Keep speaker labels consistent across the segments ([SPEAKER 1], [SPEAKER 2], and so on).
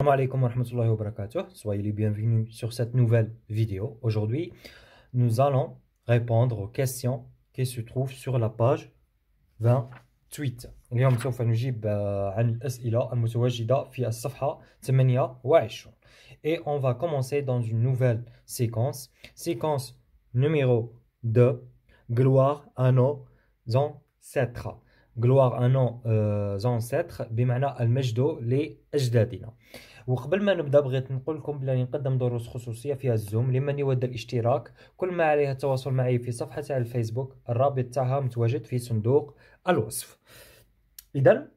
[SPEAKER 1] Salam alaikum wa wa Soyez les bienvenus sur cette nouvelle vidéo. Aujourd'hui, nous allons répondre aux questions qui se trouvent sur la page 28. اليوم سوف نجيب عن الأسئلة المتواجدة في الصفحة 28 et on va commencer dans une nouvelle séquence séquence numéro 2 gloire à nos ancêtres gloire à nos euh, ancêtres بمعنى المجد لأجدادنا وقبل ما نبدا بغيت نقول لكم بلي نقدم دروس خصوصيه فيها الزوم لمن يود الاشتراك كل ما عليه التواصل معي في صفحتي على الفيسبوك الرابط تاعها متواجد في صندوق الوصف اذا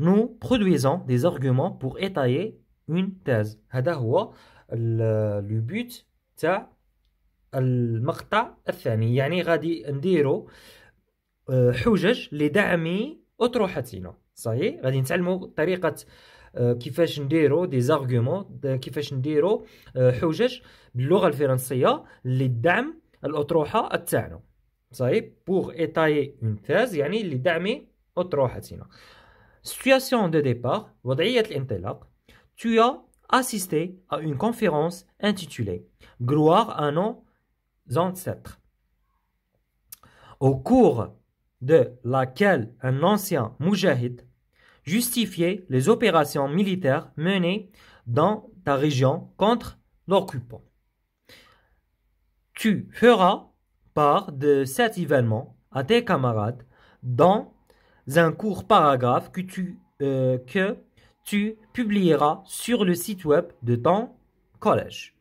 [SPEAKER 1] نو برودويزون دي arguments بور ايتاي اون تيز هذا هو لو بوت تاع المقطع الثاني يعني غادي نديرو آه آه، حجج لدعم اطروحتنا صحيح غادي نتعلموا طريقه آه، كيفاش نديرو دي زارغومون كيفاش نديرو آه، حجج باللغه الفرنسيه لدعم الاطروحه تاعنا صحيح بوغ ايتاي اون ثيز يعني لدعم اطروحتنا سيتياسيون دو ديبار وضعيه الانطلاق tu as assisté à une conférence intitulée gloire à nos ancêtres au cours de laquelle un ancien Mujahid justifiait les opérations militaires menées dans ta région contre l'occupant. Tu feras part de cet événement à tes camarades dans un court paragraphe que tu, euh, que tu publieras sur le site web de ton collège.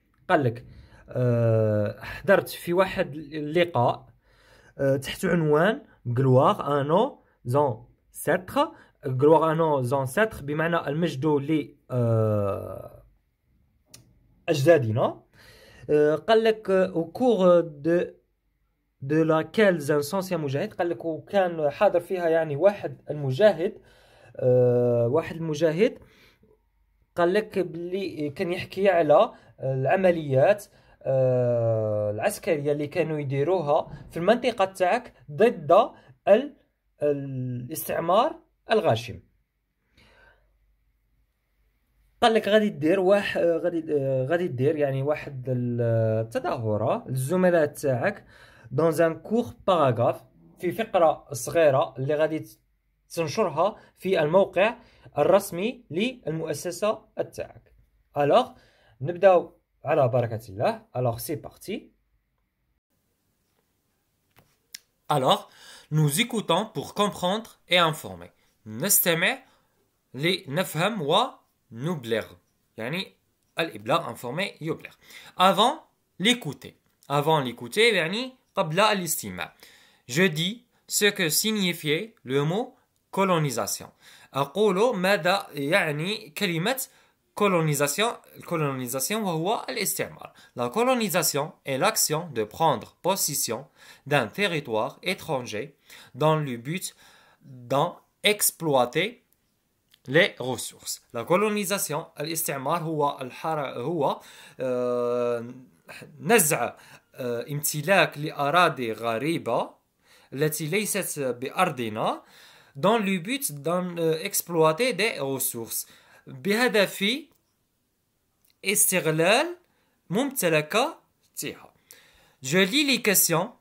[SPEAKER 1] حضرت في واحد gloire à زون ancêtres gloire à زون ancêtres بمعنى المجد ل أجدادنا قال لك au cours de de laquelle زنسانس يا مجاهد قال لك وكان حاضر فيها يعني واحد المجاهد واحد المجاهد قال لك بلي كان يحكي على العمليات آه، العسكريه اللي كانوا يديروها في المنطقه تاعك ضد الاستعمار الغاشم قال لك غادي دير واحد غادي آه، غادي دير يعني واحد التظاهره للزملاء تاعك دون ان كور باراغراف في فقره صغيره اللي غادي تنشرها في الموقع الرسمي للمؤسسه تاعك الوغ نبداو Ala Alors c'est parti. Alors, nous écoutons pour comprendre et informer. نستمع لنفهم ونبلغ يعني nous informer يبلغ avant l'écouter avant l'écouter yani, قبل الاستماع je dis ce que signifiait le mot colonisation ماذا يعني colonisation, colonisation La colonisation est l'action de prendre possession d'un territoire étranger dans le but d'en exploiter les ressources. La colonisation, est l'action de prendre نزع امتلاك territoire غريبة dans le but d'en euh, exploiter des ressources. بهدف استغلال ممتلكاتها. Je lis les questions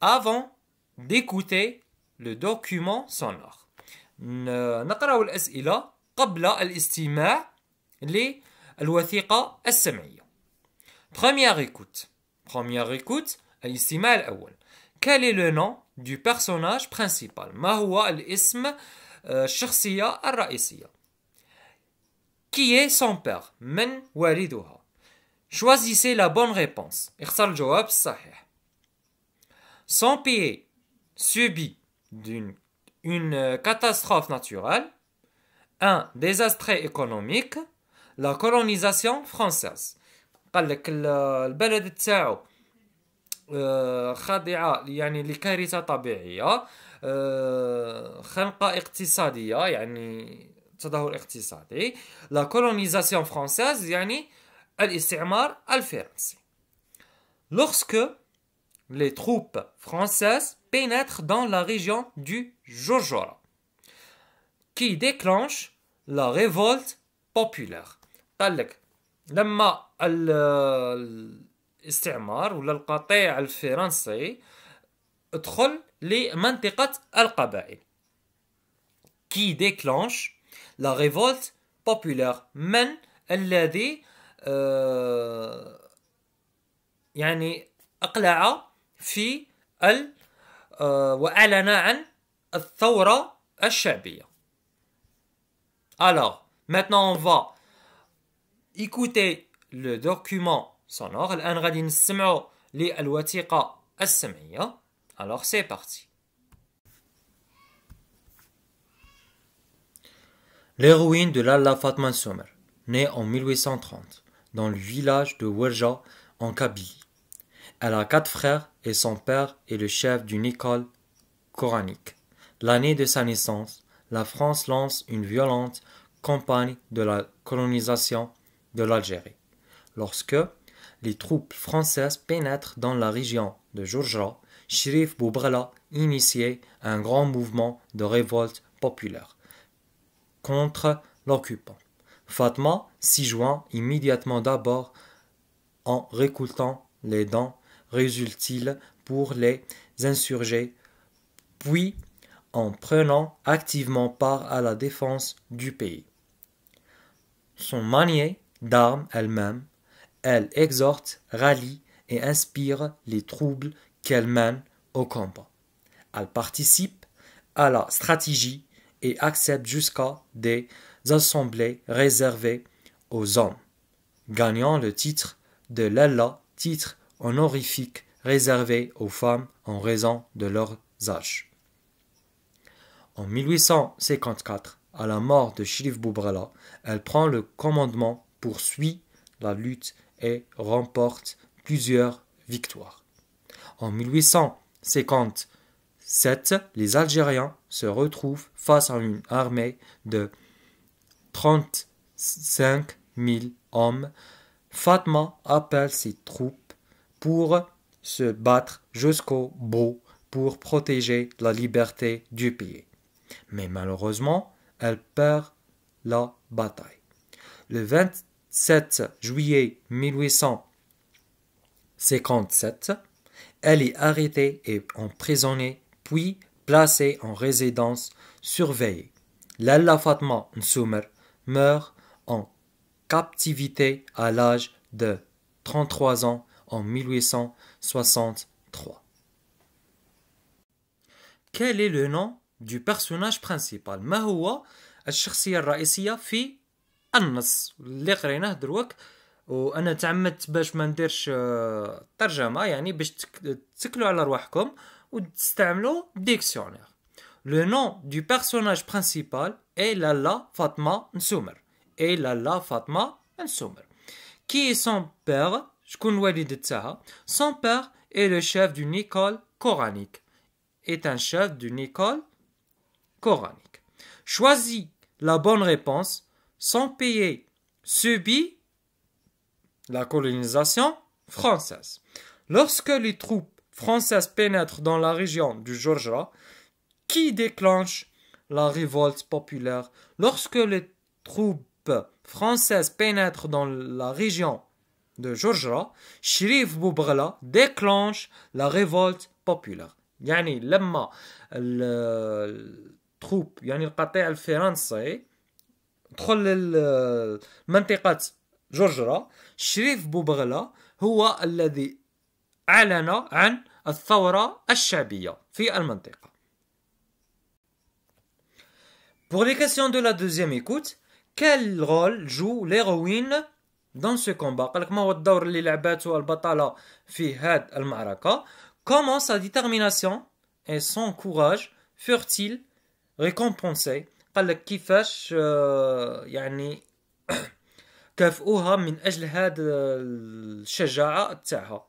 [SPEAKER 1] avant d'écouter le document sonore. نقرأ الأسئلة قبل الاستماع للوثيقة السمعية. Première écoute. Première écoute, الاستماع الأول. Quel est le nom du personnage principal ما هو الاسم الشخصية qui est son père Men والدها Choisissez la bonne réponse. اختار الجواب Son pays subit d'une une euh, catastrophe naturelle, un désastre économique, la colonisation française. قال لك البلد تاعو خاضعة يعني لكارثة طبيعية خنقة اقتصادية يعني la colonisation française كولونيزاسيون فرانسيز يعني الاستعمار lorsque les troupes françaises pénètrent dans la région du Jojora qui déclenche la révolte populaire لما الاستعمار ولا القطيع الفرنسي qui déclenche لا ريفولت بوبولار من الذي يعني اقلع في ال واعلن عن الثوره الشعبيه alors maintenant on va écouter le document sonore الان غادي نسمعوا للوثيقه السمعيه alors c'est parti L'héroïne de l'Allah Fatman Somer, née en 1830 dans le village de Werja en Kabylie. Elle a quatre frères et son père est le chef d'une école coranique. L'année de sa naissance, la France lance une violente campagne de la colonisation de l'Algérie. Lorsque les troupes françaises pénètrent dans la région de Georgia, Chérif Boubrella initie un grand mouvement de révolte populaire contre l'occupant. Fatma s'y joint immédiatement d'abord en récoltant les dents, résultiles pour les insurgés, puis en prenant activement part à la défense du pays. Son manier d'armes elle-même, elle exhorte, rallie et inspire les troubles qu'elle mène au combat. Elle participe à la stratégie et accepte jusqu'à des assemblées réservées aux hommes, gagnant le titre de l'Allah, titre honorifique réservé aux femmes en raison de leurs âges. En 1854, à la mort de Chilif Boubrala, elle prend le commandement, poursuit la lutte et remporte plusieurs victoires. En 1850, 7, les Algériens se retrouvent face à une armée de 35 000 hommes. Fatma appelle ses troupes pour se battre jusqu'au bout pour protéger la liberté du pays. Mais malheureusement, elle perd la bataille. Le 27 juillet 1857, elle est arrêtée et emprisonnée puis placé en résidence surveillée. Lalla Fatma Nsoumer meurt en captivité à l'âge de 33 ans en 1863. Quel est le nom du personnage principal ما هو الشخصية الرئيسية في النص اللي قريناه دروك وانا تعمدت باش ما نديرش ترجمة يعني باش تسكلوا على رواحكم ou dictionnaire. Le nom du personnage principal est Lalla Fatma Nsoumer. Et Lalla Fatma Nsoumer. Qui est son père Son père est le chef d'une école coranique. Est un chef d'une école coranique. Choisis la bonne réponse sans payer, subit la colonisation française. Lorsque les troupes française pénètre dans la région du Georgia, qui déclenche la révolte populaire. Lorsque les troupes françaises pénètrent dans la région de Georgia, Shirif Boubrella déclenche la révolte populaire. يعني لما التروب يعني القطيع الفرنسي دخل للمنطقة جرجرة شريف بوبغلة هو الذي أعلن عن الثورة الشعبية في المنطقة. Pour les questions de la deuxième écoute, quel rôle joue l'héroïne dans ce combat قالك ما هو الدور اللي لعبته البطلة في هاد المعركة Comment sa détermination et son courage furent-ils récompensés قالك كيفاش يعني كافئوها من أجل هاد الشجاعة تاعها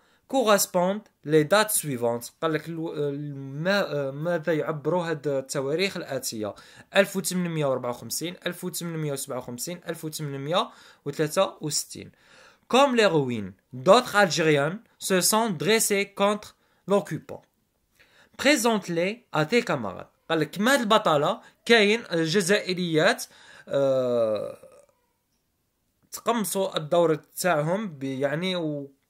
[SPEAKER 1] كوغاسبوند لي دات سويفونت قال لك آه، آه، ماذا يعبروا هاد التواريخ الاتيه 1854 1857 1863 كوم لي روين دوتر الجيريان سو سون دريسي كونتر لوكوبون بريزونت لي ا تي كامارات قال لك كما البطاله كاين الجزائريات أه... تقمصوا الدور تاعهم يعني و...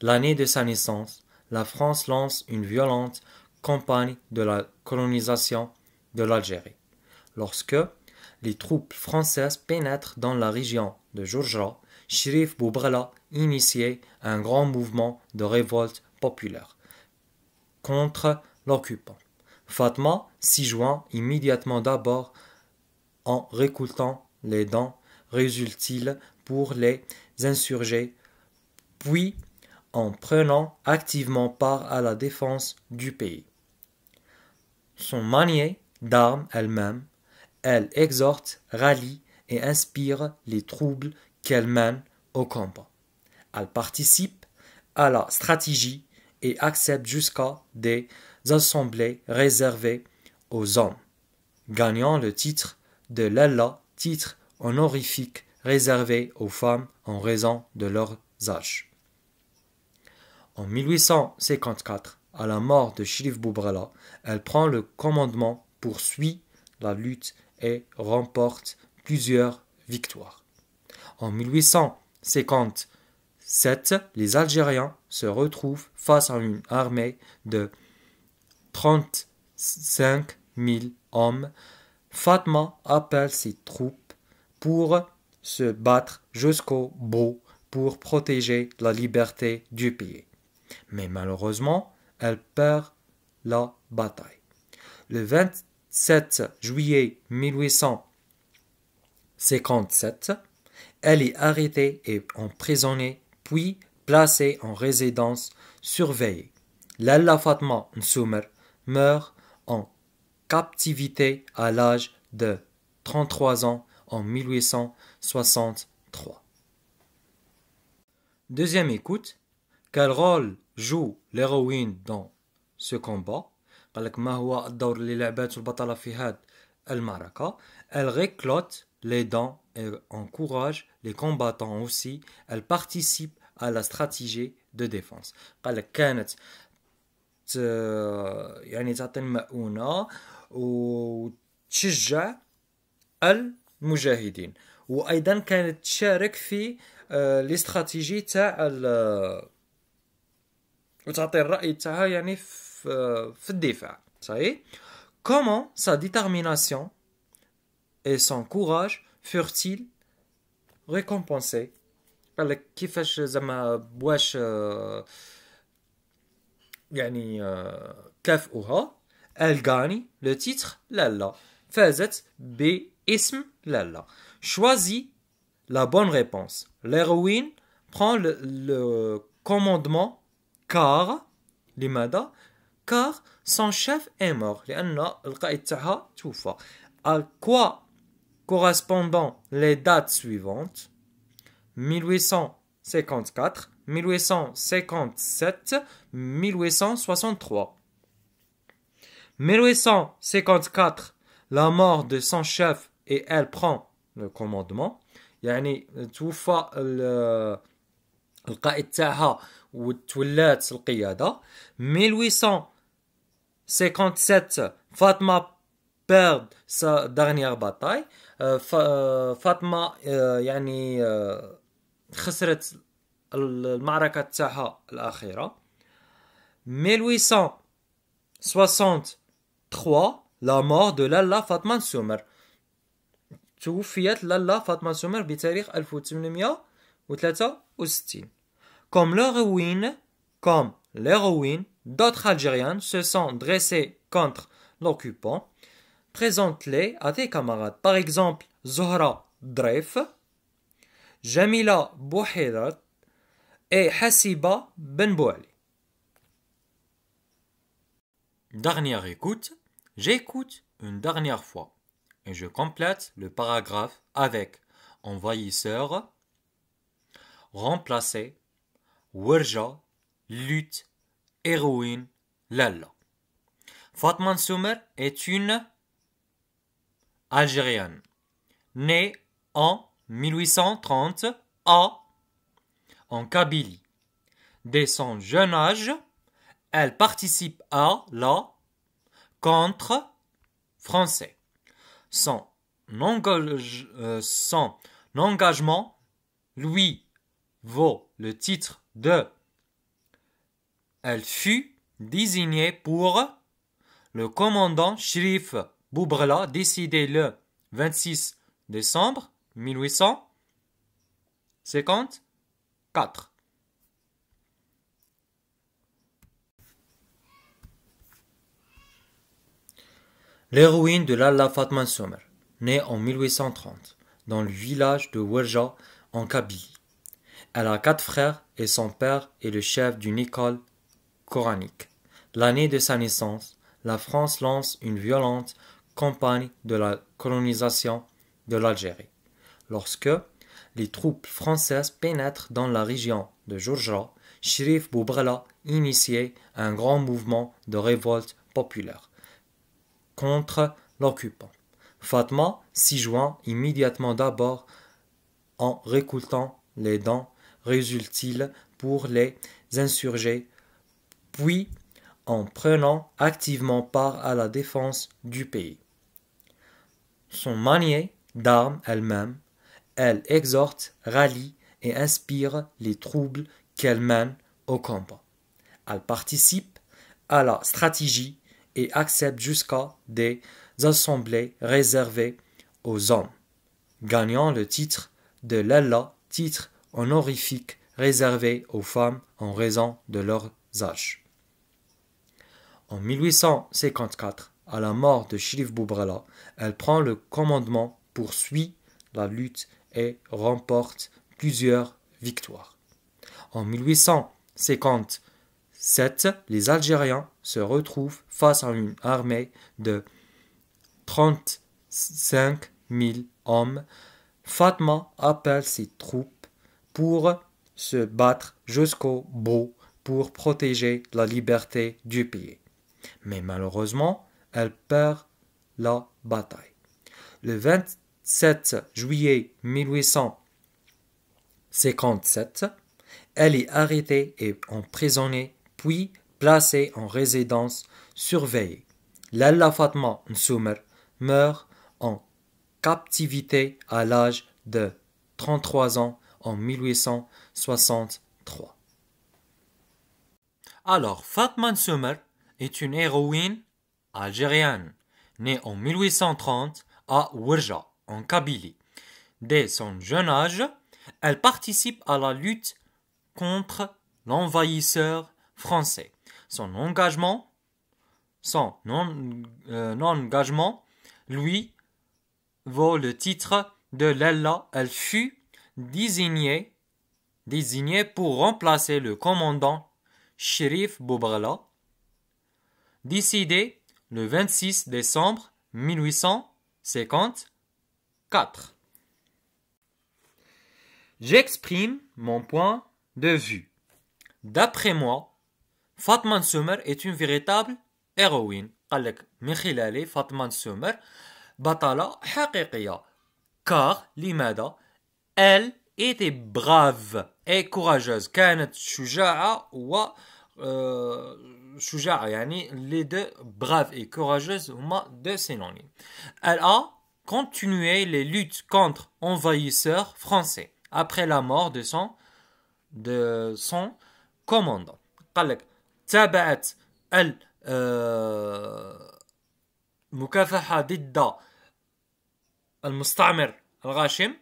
[SPEAKER 1] l'année de sa naissance, la France lance une violente campagne de la colonisation de l'Algérie. Lorsque les troupes françaises pénètrent dans la région de Georgia, Chérif Boubrella initiait un grand mouvement de révolte populaire contre l'occupant. Fatma s'y joint immédiatement d'abord en récoltant les dents résulte pour les insurgés, puis en prenant activement part à la défense du pays. Son manier d'armes elle-même, elle exhorte, rallie et inspire les troubles qu'elle mène au combat. Elle participe à la stratégie et accepte jusqu'à des assemblées réservées aux hommes, gagnant le titre de l'Alla, titre honorifique réservé aux femmes en raison de leur âges. En 1854, à la mort de Shirif Boubrella, elle prend le commandement, poursuit la lutte et remporte plusieurs victoires. En 1857, les Algériens se retrouvent face à une armée de 35 000 hommes. Fatma appelle ses troupes pour se battre jusqu'au bout pour protéger la liberté du pays. Mais malheureusement, elle perd la bataille. Le 27 juillet 1857, elle est arrêtée et emprisonnée, puis placée en résidence surveillée. Lalla Fatma Nsumer meurt en captivité à l'âge de
[SPEAKER 2] 33
[SPEAKER 1] ans en 1863. Deuxième écoute, Quel rôle joue l'héroïne dans ce combat Elle réclote les dents et encourage les combattants aussi. Elle participe à la stratégie de défense. يعني تعطي المؤونة وتشجع المجاهدين وايضا كانت تشارك في الاستراتيجي تاع comment sa détermination et son courage furent-ils récompensés euh, euh, Elle gagne le titre Lalla. fais كافئوها الغاني Lalla choisis la bonne réponse l'héroïne prend le commandement car car son chef est mort لأن القائد تاعها توفى à quoi correspondant les dates suivantes 1854 1857 1863 1854 la mort de son chef et elle prend le commandement يعني توفى القائد تاعها وتولات القياده 1857 فاطمه بيرد سا دارنيير باتاي آه، آه، فاطمه آه، يعني خسرت المعركه تاعها الاخيره 1863 لا مور دو لالا فاطمه سومر توفيت لالا فاطمه سومر بتاريخ 1863 Comme l'héroïne, comme l'héroïne, d'autres Algériens se sont dressés contre l'occupant. Présente-les à tes camarades. Par exemple, Zohra Dreyf, Jamila Bouhirat et Hassiba Benbouali. Dernière écoute, j'écoute une dernière fois et je complète le paragraphe avec envahisseur remplacé Werja, lutte, héroïne, Lalla. Fatman Soumer est une Algérienne, née en 1830 à en Kabylie. Dès son jeune âge, elle participe à la contre français. son euh, engagement lui vaut le titre 2. Elle fut désignée pour le commandant Shrif Boubrela, décidé le 26 décembre 1854. L'héroïne de l'Allah Fatman Sommer, née en 1830 dans le village de Werja en Kabylie, elle a quatre frères et son père est le chef d'une école coranique. L'année de sa naissance, la France lance une violente campagne de la colonisation de l'Algérie. Lorsque les troupes françaises pénètrent dans la région de Georgia, Shérif Boubrella initiait un grand mouvement de révolte populaire contre l'occupant. Fatma s'y joint immédiatement d'abord en récoltant les dents résulte t pour les insurgés, puis en prenant activement part à la défense du pays. Son manier d'armes elle-même, elle exhorte, rallie et inspire les troubles qu'elle mène au combat. Elle participe à la stratégie et accepte jusqu'à des assemblées réservées aux hommes, gagnant le titre de l'Allah titre honorifique réservé aux femmes en raison de leurs âges. En 1854, à la mort de Chilif Boubrala, elle prend le commandement, poursuit la lutte et remporte plusieurs victoires. En 1857, les Algériens se retrouvent face à une armée de 35 000 hommes Fatma appelle ses troupes pour se battre jusqu'au bout pour protéger la liberté du pays. Mais malheureusement, elle perd la bataille. Le 27 juillet 1857, elle est arrêtée et emprisonnée, puis placée en résidence surveillée. Lalla Fatma Nsoumer meurt en captivité à l'âge de 33 ans en 1863. Alors, Fatman Sumer est une héroïne algérienne, née en 1830 à Ouija, en Kabylie. Dès son jeune âge, elle participe à la lutte contre l'envahisseur français. Son engagement, son non euh, engagement lui vaut le titre de l'ella Elle fut désignée, désignée pour remplacer le commandant Shérif Boubrala, décidé le 26 décembre 1854. J'exprime mon point de vue. D'après moi, Fatman Soumer est une véritable héroïne. Fatman Soumer Batala car l'imada elle était brave et courageuse كانت شجاعة و شجاعة يعني les deux brave et courageuse de deux synonymes elle a continué les luttes contre envahisseurs français après la mort de son de son commandant elle euh, تابعت المستعمر الغاشم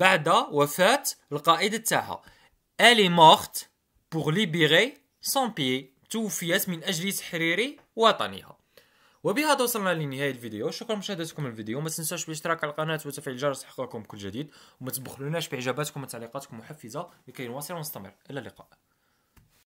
[SPEAKER 1] بعد وفاة القائد تاعها الي مورت بوغ ليبيري سون بيي توفيت من اجل تحرير وطنها وبهذا وصلنا لنهايه الفيديو شكرا لمشاهدتكم الفيديو ما تنساوش بالاشتراك على القناه وتفعيل الجرس حقكم كل جديد وما تبخلوناش باعجاباتكم وتعليقاتكم محفزه لكي نواصل ونستمر الى اللقاء